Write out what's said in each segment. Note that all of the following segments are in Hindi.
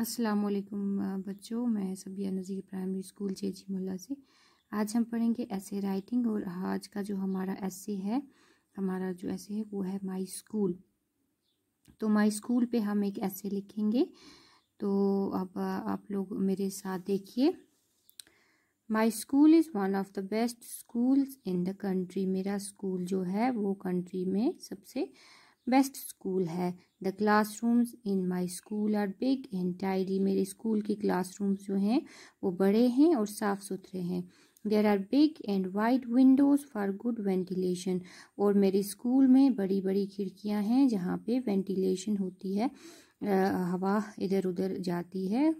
अस्सलाम वालेकुम बच्चों मैं सबिया नज़ीर प्राइमरी स्कूल जेजी मुल्ला से आज हम पढ़ेंगे ऐसे राइटिंग और आज का जो हमारा ऐसे है हमारा जो ऐसे है वो है माई स्कूल तो माई स्कूल पे हम एक ऐसे लिखेंगे तो अब आप लोग मेरे साथ देखिए my school is one of the best schools in the country मेरा स्कूल जो है वो कंट्री में सबसे बेस्ट स्कूल है the class rooms in my school are big and tidy मेरे स्कूल के क्लास रूम्स जो हैं वो बड़े हैं और साफ़ सुथरे हैं there are big and wide windows for good ventilation और मेरे स्कूल में बड़ी बड़ी खिड़कियाँ हैं जहाँ पे वेंटिलेशन होती है आ, हवा इधर उधर जाती है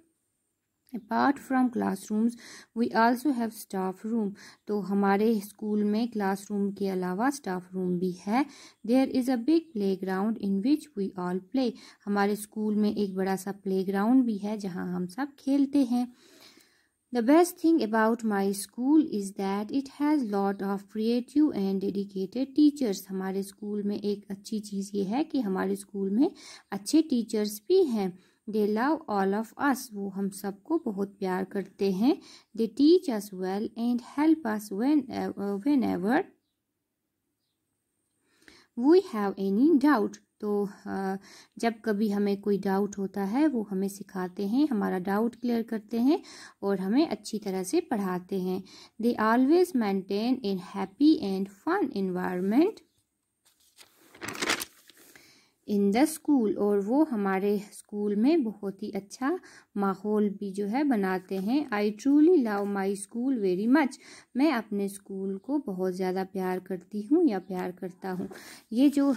apart from class rooms we also have staff room तो हमारे स्कूल में क्लास रूम के अलावा स्टाफ रूम भी है there is a big playground in which we all play हमारे स्कूल में एक बड़ा सा प्ले ग्राउंड भी है जहाँ हम सब खेलते हैं the best thing about my school is that it has lot of creative and dedicated teachers हमारे स्कूल में एक अच्छी चीज़ ये है कि हमारे स्कूल में अच्छे टीचर्स भी हैं they love all of us वो हम सबको बहुत प्यार करते हैं they teach us well and help us when whenever we have any doubt तो uh, जब कभी हमें कोई डाउट होता है वो हमें सिखाते हैं हमारा डाउट क्लियर करते हैं और हमें अच्छी तरह से पढ़ाते हैं they always maintain in happy and fun environment in the school और वो हमारे स्कूल में बहुत ही अच्छा माहौल भी जो है बनाते हैं I truly love my school very much मैं अपने स्कूल को बहुत ज़्यादा प्यार करती हूँ या प्यार करता हूँ ये जो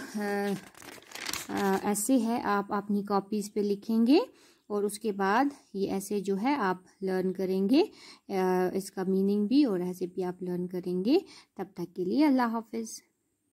ऐसे है आप अपनी कॉपीज़ पे लिखेंगे और उसके बाद ये ऐसे जो है आप लर्न करेंगे आ, इसका मीनिंग भी और ऐसे भी आप लर्न करेंगे तब तक के लिए अल्लाह हाफिज़